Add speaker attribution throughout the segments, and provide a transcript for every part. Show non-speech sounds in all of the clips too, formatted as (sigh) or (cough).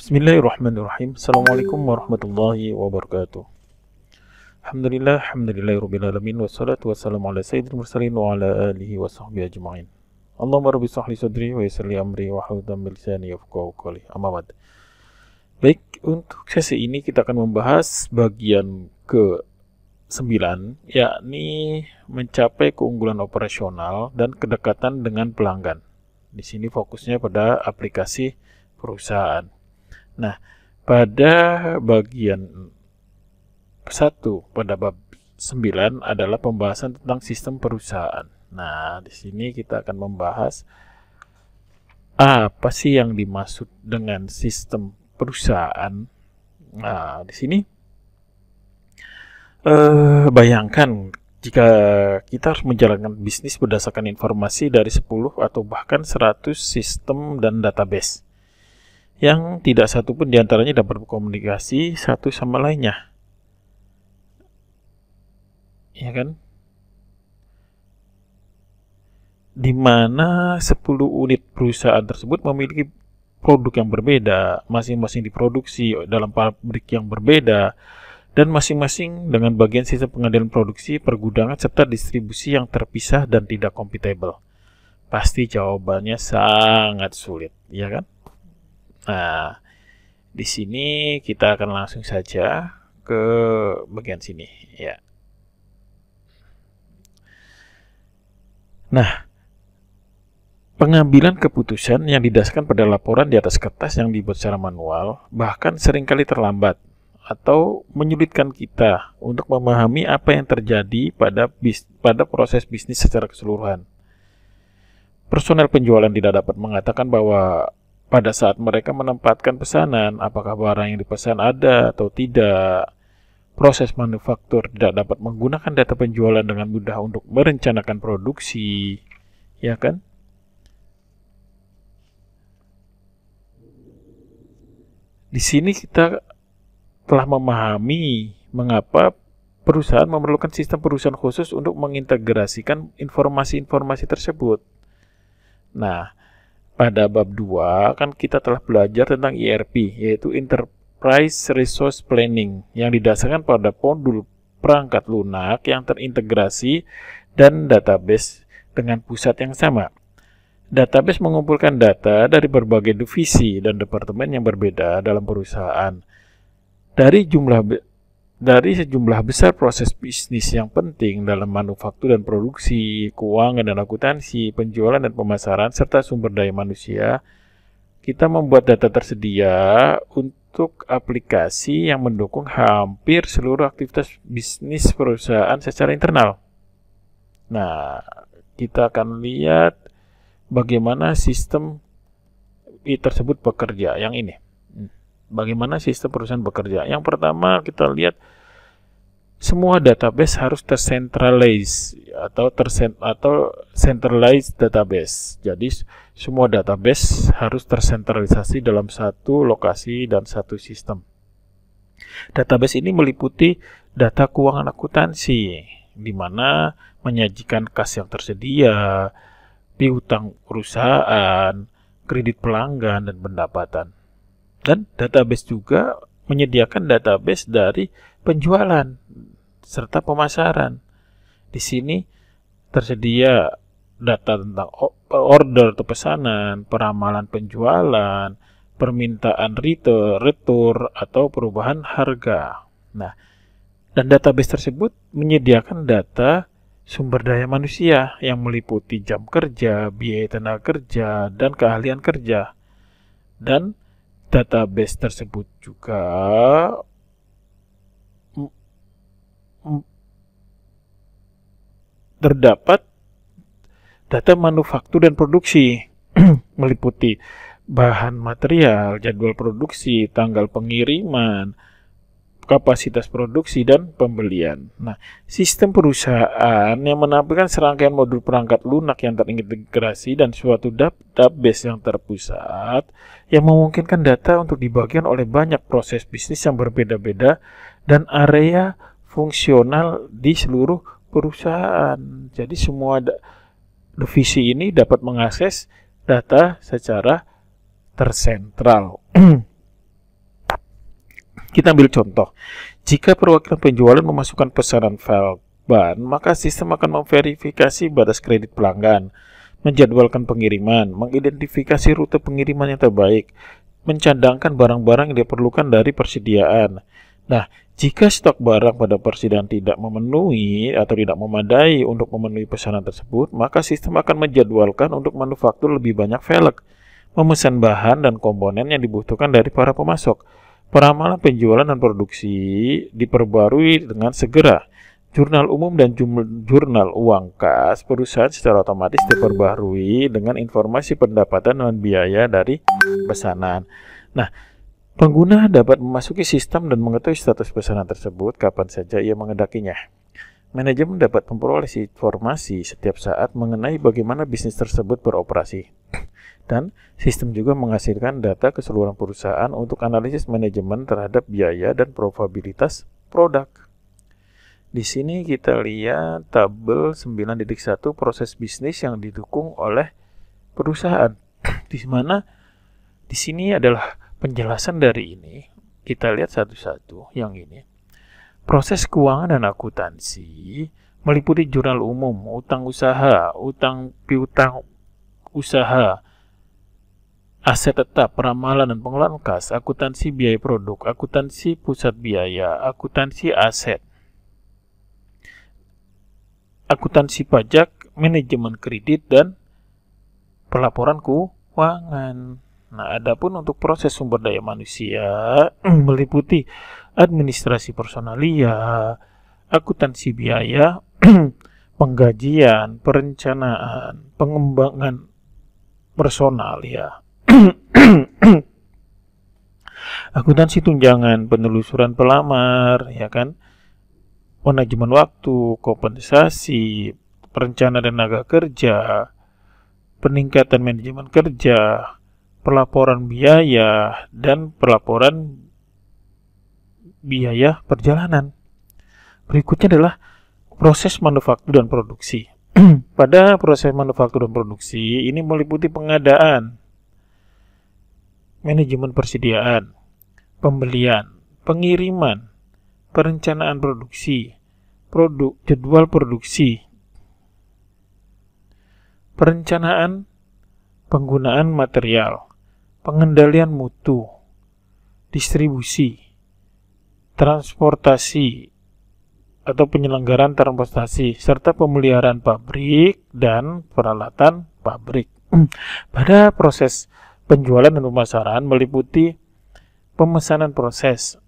Speaker 1: Bismillahirrahmanirrahim. Assalamualaikum warahmatullahi wabarakatuh. Alhamdulillah, alhamdulillahirabbil alamin wassalatu wassalamu ala sayyidil mursalin wa ala alihi wa sahbihi ajmain. Allahumma rabbi sahli sadri wa yasirli amri wa hlul lisani yafqahu qawli. Amma Baik, untuk sesi ini kita akan membahas bagian ke 9 yakni mencapai keunggulan operasional dan kedekatan dengan pelanggan. Di sini fokusnya pada aplikasi perusahaan. Nah, pada bagian 1 pada bab 9 adalah pembahasan tentang sistem perusahaan. Nah, di sini kita akan membahas apa sih yang dimaksud dengan sistem perusahaan. Nah, di sini eh, bayangkan jika kita harus menjalankan bisnis berdasarkan informasi dari 10 atau bahkan 100 sistem dan database yang tidak satu pun diantaranya dapat berkomunikasi satu sama lainnya. Ya kan? Di mana 10 unit perusahaan tersebut memiliki produk yang berbeda, masing-masing diproduksi dalam pabrik yang berbeda, dan masing-masing dengan bagian sistem pengadaan produksi, pergudangan, serta distribusi yang terpisah dan tidak kompatibel. Pasti jawabannya sangat sulit, ya kan? Nah, di sini kita akan langsung saja ke bagian sini ya. Nah, pengambilan keputusan yang didasarkan pada laporan di atas kertas yang dibuat secara manual bahkan seringkali terlambat atau menyulitkan kita untuk memahami apa yang terjadi pada bis, pada proses bisnis secara keseluruhan. Personel penjualan tidak dapat mengatakan bahwa pada saat mereka menempatkan pesanan, apakah barang yang dipesan ada atau tidak. Proses manufaktur tidak dapat menggunakan data penjualan dengan mudah untuk merencanakan produksi, ya kan? Di sini kita telah memahami mengapa perusahaan memerlukan sistem perusahaan khusus untuk mengintegrasikan informasi-informasi tersebut. Nah, pada bab 2 kan kita telah belajar tentang ERP, yaitu Enterprise Resource Planning yang didasarkan pada modul perangkat lunak yang terintegrasi dan database dengan pusat yang sama. Database mengumpulkan data dari berbagai divisi dan departemen yang berbeda dalam perusahaan. Dari jumlah dari sejumlah besar proses bisnis yang penting dalam manufaktur dan produksi, keuangan dan akuntansi, penjualan dan pemasaran, serta sumber daya manusia, kita membuat data tersedia untuk aplikasi yang mendukung hampir seluruh aktivitas bisnis perusahaan secara internal. Nah, kita akan lihat bagaimana sistem tersebut bekerja, yang ini bagaimana sistem perusahaan bekerja. Yang pertama kita lihat semua database harus tercentralize atau tersent atau centralized database. Jadi semua database harus tersentralisasi dalam satu lokasi dan satu sistem. Database ini meliputi data keuangan akuntansi di mana menyajikan kas yang tersedia, piutang perusahaan, kredit pelanggan dan pendapatan dan database juga menyediakan database dari penjualan serta pemasaran. Di sini tersedia data tentang order atau pesanan, peramalan penjualan, permintaan retur atau perubahan harga. Nah, dan database tersebut menyediakan data sumber daya manusia yang meliputi jam kerja, biaya tenaga kerja, dan keahlian kerja. Dan database tersebut juga terdapat data manufaktur dan produksi (clears throat) meliputi bahan material, jadwal produksi, tanggal pengiriman, kapasitas produksi dan pembelian. Nah, sistem perusahaan yang menampilkan serangkaian modul perangkat lunak yang terintegrasi dan suatu database yang terpusat yang memungkinkan data untuk dibagikan oleh banyak proses bisnis yang berbeda-beda dan area fungsional di seluruh perusahaan. Jadi semua divisi ini dapat mengakses data secara tersentral. (clears throat) Kita ambil contoh. Jika perwakilan penjualan memasukkan pesanan file ban, maka sistem akan memverifikasi batas kredit pelanggan, menjadwalkan pengiriman, mengidentifikasi rute pengiriman yang terbaik, mencadangkan barang-barang yang diperlukan dari persediaan. Nah, jika stok barang pada persediaan tidak memenuhi atau tidak memadai untuk memenuhi pesanan tersebut, maka sistem akan menjadwalkan untuk manufaktur lebih banyak velg, memesan bahan dan komponen yang dibutuhkan dari para pemasok Peramalan penjualan dan produksi diperbarui dengan segera. Jurnal umum dan jurnal uang kas perusahaan secara otomatis diperbarui dengan informasi pendapatan dan biaya dari pesanan. Nah, pengguna dapat memasuki sistem dan mengetahui status pesanan tersebut kapan saja ia mengedakinya manajemen dapat memperoleh informasi setiap saat mengenai bagaimana bisnis tersebut beroperasi. Dan sistem juga menghasilkan data keseluruhan perusahaan untuk analisis manajemen terhadap biaya dan probabilitas produk. Di sini kita lihat tabel 9.1 proses bisnis yang didukung oleh perusahaan. Di mana di sini adalah penjelasan dari ini. Kita lihat satu-satu yang ini. Proses keuangan dan akuntansi meliputi jurnal umum, utang usaha, utang piutang usaha, aset tetap, peramalan dan pengelolaan kas, akuntansi biaya produk, akuntansi pusat biaya, akuntansi aset, akuntansi pajak, manajemen kredit dan pelaporan keuangan. Nah, adapun untuk proses sumber daya manusia (clears throat) meliputi administrasi personalia, akuntansi biaya, (clears throat) penggajian, perencanaan, pengembangan personal ya. (clears throat) akuntansi tunjangan, penelusuran pelamar, ya kan? Manajemen waktu, kompensasi, perencanaan dan tenaga kerja, peningkatan manajemen kerja, pelaporan biaya dan pelaporan biaya perjalanan. Berikutnya adalah proses manufaktur dan produksi. (clears throat) Pada proses manufaktur dan produksi ini meliputi pengadaan, manajemen persediaan, pembelian, pengiriman, perencanaan produksi, produk jadwal produksi, perencanaan penggunaan material, pengendalian mutu, distribusi, transportasi atau penyelenggaraan transportasi serta pemeliharaan pabrik dan peralatan pabrik. (clears throat) Pada proses penjualan dan pemasaran meliputi pemesanan proses,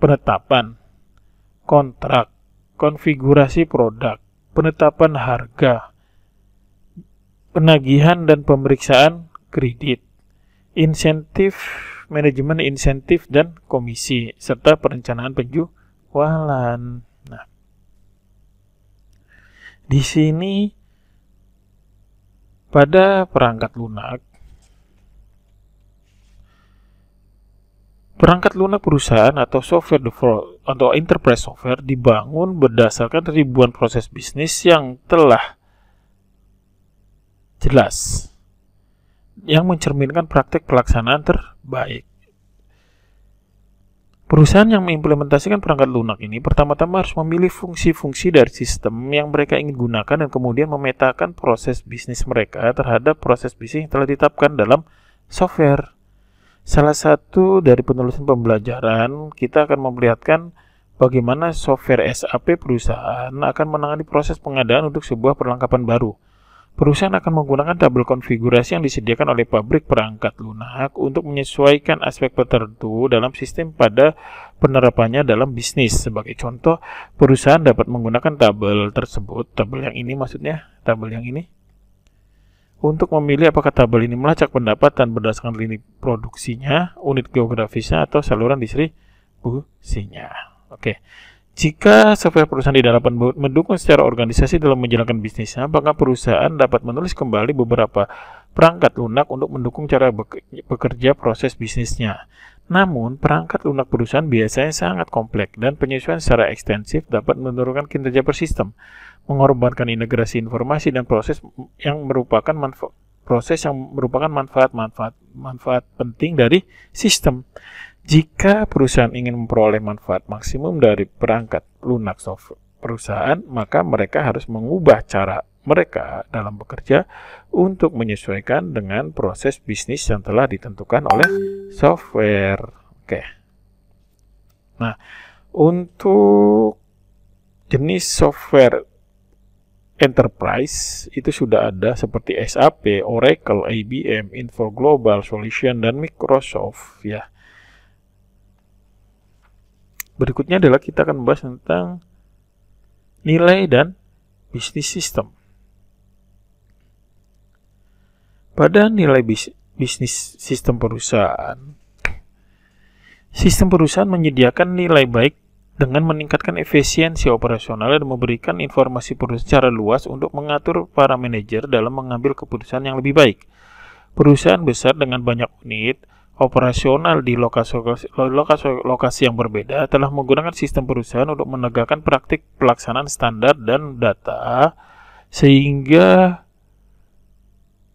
Speaker 1: penetapan, kontrak, konfigurasi produk, penetapan harga, penagihan dan pemeriksaan kredit, insentif manajemen insentif dan komisi, serta perencanaan penjualan. Nah, di sini pada perangkat lunak, perangkat lunak perusahaan atau software default atau enterprise software dibangun berdasarkan ribuan proses bisnis yang telah jelas yang mencerminkan praktik pelaksanaan terbaik. Perusahaan yang mengimplementasikan perangkat lunak ini pertama-tama harus memilih fungsi-fungsi dari sistem yang mereka ingin gunakan dan kemudian memetakan proses bisnis mereka terhadap proses bisnis yang telah ditetapkan dalam software. Salah satu dari penulisan pembelajaran, kita akan memperlihatkan bagaimana software SAP perusahaan akan menangani proses pengadaan untuk sebuah perlengkapan baru perusahaan akan menggunakan tabel konfigurasi yang disediakan oleh pabrik perangkat lunak untuk menyesuaikan aspek tertentu dalam sistem pada penerapannya dalam bisnis. Sebagai contoh, perusahaan dapat menggunakan tabel tersebut, tabel yang ini maksudnya, tabel yang ini, untuk memilih apakah tabel ini melacak pendapatan berdasarkan lini produksinya, unit geografisnya, atau saluran distribusinya. Oke, jika software perusahaan diharapkan mendukung secara organisasi dalam menjalankan bisnisnya, maka perusahaan dapat menulis kembali beberapa perangkat lunak untuk mendukung cara bekerja proses bisnisnya. Namun, perangkat lunak perusahaan biasanya sangat kompleks dan penyesuaian secara ekstensif dapat menurunkan kinerja per sistem, mengorbankan integrasi informasi dan proses yang merupakan manfaat proses yang merupakan manfaat-manfaat manfaat penting dari sistem. Jika perusahaan ingin memperoleh manfaat maksimum dari perangkat lunak software perusahaan, maka mereka harus mengubah cara mereka dalam bekerja untuk menyesuaikan dengan proses bisnis yang telah ditentukan oleh software. Oke. Nah, untuk jenis software enterprise itu sudah ada seperti SAP, Oracle, IBM, Info Global Solution dan Microsoft ya. Berikutnya adalah kita akan membahas tentang nilai dan bisnis sistem. Pada nilai bis bisnis sistem perusahaan, sistem perusahaan menyediakan nilai baik dengan meningkatkan efisiensi operasional dan memberikan informasi perusahaan secara luas untuk mengatur para manajer dalam mengambil keputusan yang lebih baik. Perusahaan besar dengan banyak unit operasional di lokasi-lokasi lokasi yang berbeda telah menggunakan sistem perusahaan untuk menegakkan praktik pelaksanaan standar dan data sehingga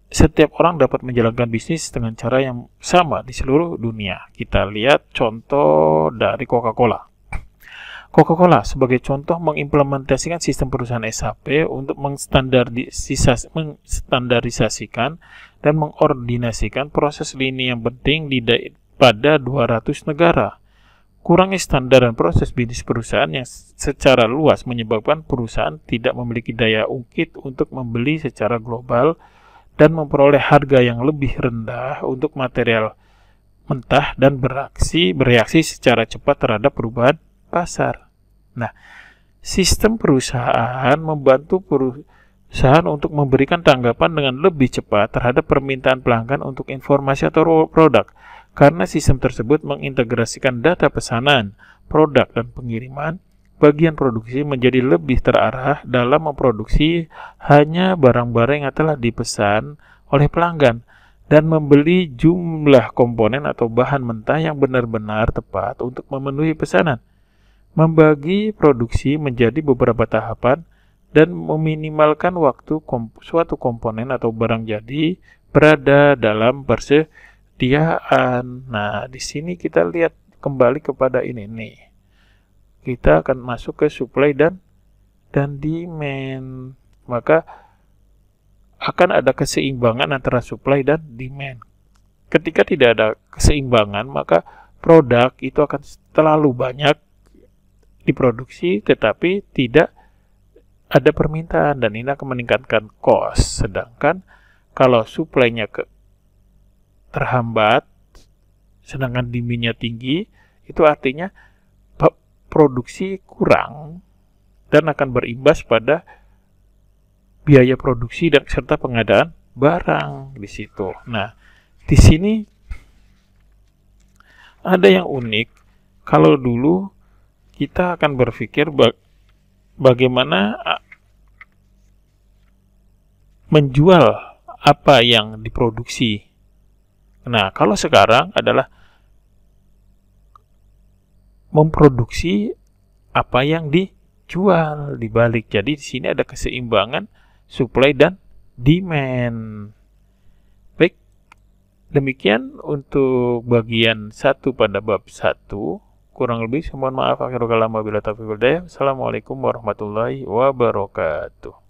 Speaker 1: setiap orang dapat menjalankan bisnis dengan cara yang sama di seluruh dunia. Kita lihat contoh dari Coca-Cola. Coca-Cola sebagai contoh mengimplementasikan sistem perusahaan SAP untuk mengstandarisasikan dan mengordinasikan proses lini yang penting di pada 200 negara. Kurangnya standar dan proses bisnis perusahaan yang secara luas menyebabkan perusahaan tidak memiliki daya ungkit untuk membeli secara global dan memperoleh harga yang lebih rendah untuk material mentah dan beraksi bereaksi secara cepat terhadap perubahan pasar. Nah, sistem perusahaan membantu perusahaan untuk memberikan tanggapan dengan lebih cepat terhadap permintaan pelanggan untuk informasi atau produk, karena sistem tersebut mengintegrasikan data pesanan, produk, dan pengiriman. Bagian produksi menjadi lebih terarah dalam memproduksi hanya barang-barang yang telah dipesan oleh pelanggan dan membeli jumlah komponen atau bahan mentah yang benar-benar tepat untuk memenuhi pesanan membagi produksi menjadi beberapa tahapan dan meminimalkan waktu komp suatu komponen atau barang jadi berada dalam persediaan. Nah, di sini kita lihat kembali kepada ini nih. Kita akan masuk ke supply dan dan demand. Maka akan ada keseimbangan antara supply dan demand. Ketika tidak ada keseimbangan, maka produk itu akan terlalu banyak diproduksi tetapi tidak ada permintaan dan ini akan meningkatkan cost. Sedangkan kalau suplainya ke terhambat, sedangkan demandnya tinggi, itu artinya produksi kurang dan akan berimbas pada biaya produksi dan serta pengadaan barang di situ. Nah, di sini ada yang unik. Kalau dulu kita akan berpikir bagaimana menjual apa yang diproduksi. Nah, kalau sekarang adalah memproduksi apa yang dijual dibalik. Jadi di sini ada keseimbangan supply dan demand. Baik, demikian untuk bagian 1 pada bab 1. Kurang lebih, mohon maaf. lama kalam wabila taufiq Assalamualaikum warahmatullahi wabarakatuh.